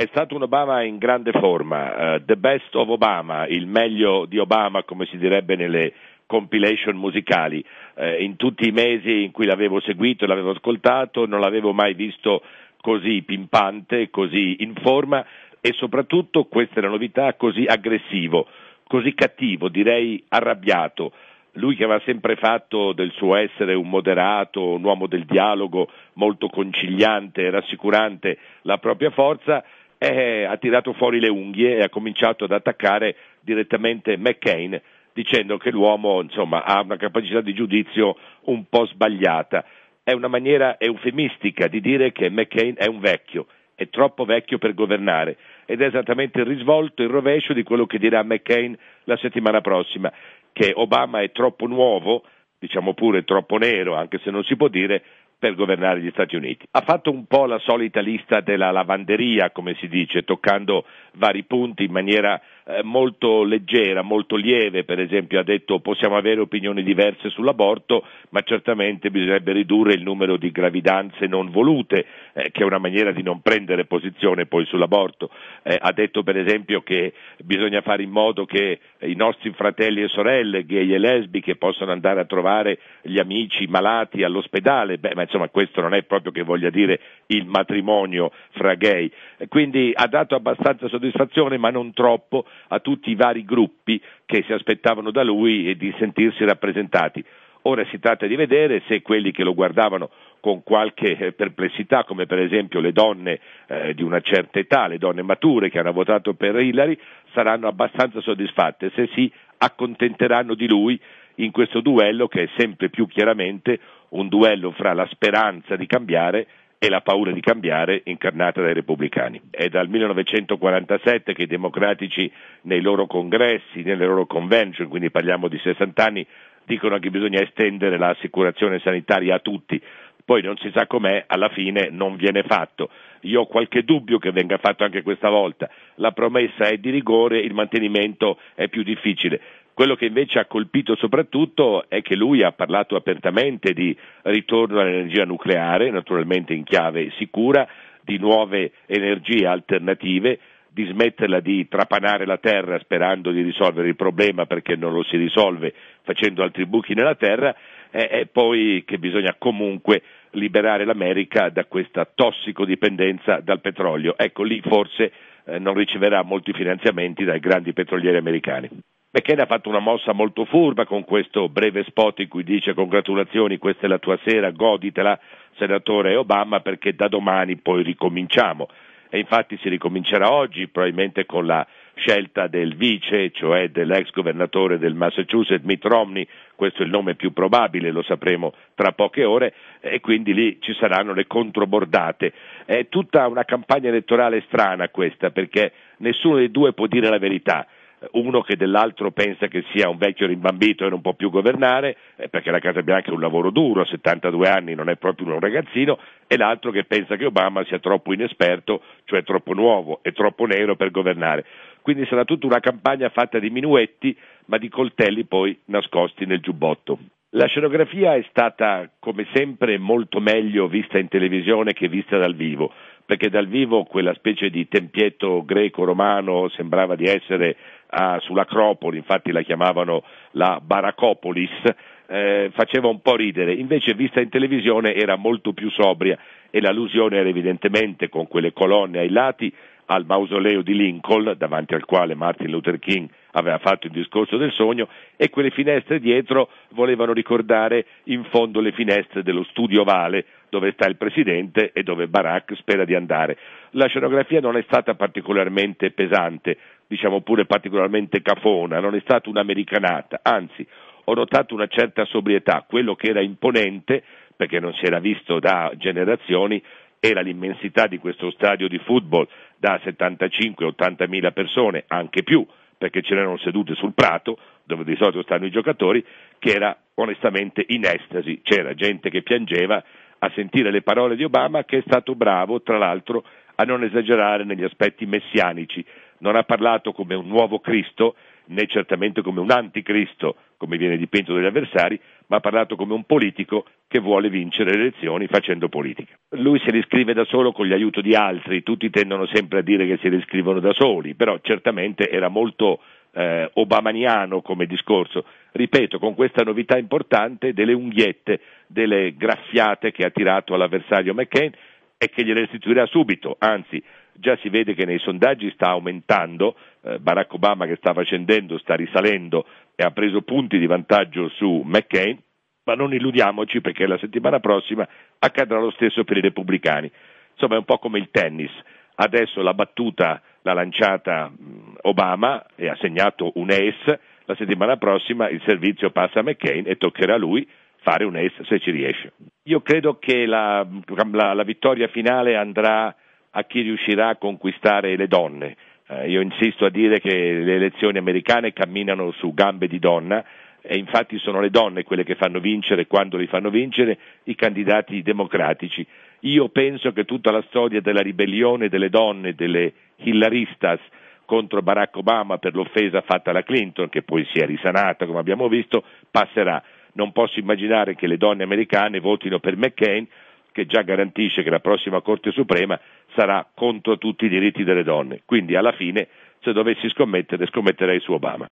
È stato un Obama in grande forma, uh, the best of Obama, il meglio di Obama come si direbbe nelle compilation musicali. Eh, in tutti i mesi in cui l'avevo seguito, l'avevo ascoltato, non l'avevo mai visto così pimpante, così in forma e soprattutto, questa è la novità, così aggressivo, così cattivo, direi arrabbiato. Lui che aveva sempre fatto del suo essere un moderato, un uomo del dialogo, molto conciliante, e rassicurante la propria forza, eh, ha tirato fuori le unghie e ha cominciato ad attaccare direttamente McCain dicendo che l'uomo insomma, ha una capacità di giudizio un po' sbagliata. È una maniera eufemistica di dire che McCain è un vecchio, è troppo vecchio per governare ed è esattamente il risvolto, il rovescio di quello che dirà McCain la settimana prossima, che Obama è troppo nuovo, diciamo pure troppo nero, anche se non si può dire, per governare gli Stati Uniti. Ha fatto un po' la solita lista della lavanderia, come si dice, toccando vari punti in maniera eh, molto leggera, molto lieve, per esempio ha detto possiamo avere opinioni diverse sull'aborto, ma certamente bisognerebbe ridurre il numero di gravidanze non volute, eh, che è una maniera di non prendere posizione poi sull'aborto. Eh, ha detto per esempio che bisogna fare in modo che i nostri fratelli e sorelle, gay e lesbiche, possano andare a trovare gli amici malati all'ospedale. Beh, ma insomma questo non è proprio che voglia dire il matrimonio fra gay, quindi ha dato abbastanza soddisfazione ma non troppo a tutti i vari gruppi che si aspettavano da lui di sentirsi rappresentati. Ora si tratta di vedere se quelli che lo guardavano con qualche eh, perplessità, come per esempio le donne eh, di una certa età, le donne mature che hanno votato per Hillary, saranno abbastanza soddisfatte, se si accontenteranno di lui in questo duello che è sempre più chiaramente un duello fra la speranza di cambiare e la paura di cambiare incarnata dai repubblicani. È dal 1947 che i democratici nei loro congressi, nelle loro convention, quindi parliamo di 60 anni, dicono che bisogna estendere l'assicurazione sanitaria a tutti. Poi non si sa com'è, alla fine non viene fatto. Io ho qualche dubbio che venga fatto anche questa volta. La promessa è di rigore, il mantenimento è più difficile. Quello che invece ha colpito soprattutto è che lui ha parlato apertamente di ritorno all'energia nucleare, naturalmente in chiave sicura, di nuove energie alternative, di smetterla di trapanare la terra sperando di risolvere il problema perché non lo si risolve facendo altri buchi nella terra e poi che bisogna comunque liberare l'America da questa tossicodipendenza dal petrolio. Ecco lì forse eh, non riceverà molti finanziamenti dai grandi petrolieri americani. McKenna ha fatto una mossa molto furba con questo breve spot in cui dice congratulazioni, questa è la tua sera, goditela senatore Obama perché da domani poi ricominciamo. E infatti si ricomincerà oggi probabilmente con la scelta del vice, cioè dell'ex governatore del Massachusetts Mitt Romney, questo è il nome più probabile, lo sapremo tra poche ore, e quindi lì ci saranno le controbordate. È tutta una campagna elettorale strana questa perché nessuno dei due può dire la verità uno che dell'altro pensa che sia un vecchio rimbambito e non può più governare, eh, perché la Casa Bianca è un lavoro duro, a 72 anni non è proprio un ragazzino, e l'altro che pensa che Obama sia troppo inesperto, cioè troppo nuovo e troppo nero per governare. Quindi sarà tutta una campagna fatta di minuetti, ma di coltelli poi nascosti nel giubbotto. La scenografia è stata, come sempre, molto meglio vista in televisione che vista dal vivo perché dal vivo quella specie di tempietto greco-romano sembrava di essere ah, sull'Acropoli, infatti la chiamavano la Baracopolis, eh, faceva un po' ridere, invece vista in televisione era molto più sobria e l'allusione era evidentemente con quelle colonne ai lati al mausoleo di Lincoln, davanti al quale Martin Luther King aveva fatto il discorso del sogno, e quelle finestre dietro volevano ricordare in fondo le finestre dello studio ovale dove sta il presidente e dove Barack spera di andare. La scenografia non è stata particolarmente pesante, diciamo pure particolarmente cafona, non è stata un'americanata, anzi ho notato una certa sobrietà, quello che era imponente, perché non si era visto da generazioni, era l'immensità di questo stadio di football da 75-80 mila persone, anche più, perché c'erano sedute sul prato, dove di solito stanno i giocatori, che era onestamente in estasi, c'era gente che piangeva a sentire le parole di Obama che è stato bravo, tra l'altro, a non esagerare negli aspetti messianici, non ha parlato come un nuovo Cristo, né certamente come un anticristo, come viene dipinto dagli avversari, ma ha parlato come un politico che vuole vincere le elezioni facendo politica. Lui se le scrive da solo con l'aiuto di altri, tutti tendono sempre a dire che se le scrivono da soli, però certamente era molto eh, obamaniano come discorso, ripeto, con questa novità importante delle unghiette, delle graffiate che ha tirato all'avversario McCain e che gliele restituirà subito, anzi già si vede che nei sondaggi sta aumentando, eh, Barack Obama che sta scendendo sta risalendo e ha preso punti di vantaggio su McCain, ma non illudiamoci perché la settimana prossima accadrà lo stesso per i repubblicani. Insomma è un po' come il tennis, adesso la battuta l'ha lanciata mm, Obama e ha segnato un ace, la settimana prossima il servizio passa a McCain e toccherà a lui fare un ace se ci riesce. Io credo che la, la, la vittoria finale andrà a chi riuscirà a conquistare le donne. Eh, io insisto a dire che le elezioni americane camminano su gambe di donna e infatti sono le donne quelle che fanno vincere, quando li fanno vincere, i candidati democratici. Io penso che tutta la storia della ribellione delle donne, delle Hillaristas, contro Barack Obama per l'offesa fatta alla Clinton, che poi si è risanata come abbiamo visto, passerà. Non posso immaginare che le donne americane votino per McCain, che già garantisce che la prossima Corte Suprema sarà contro tutti i diritti delle donne. Quindi alla fine, se dovessi scommettere, scommetterei su Obama.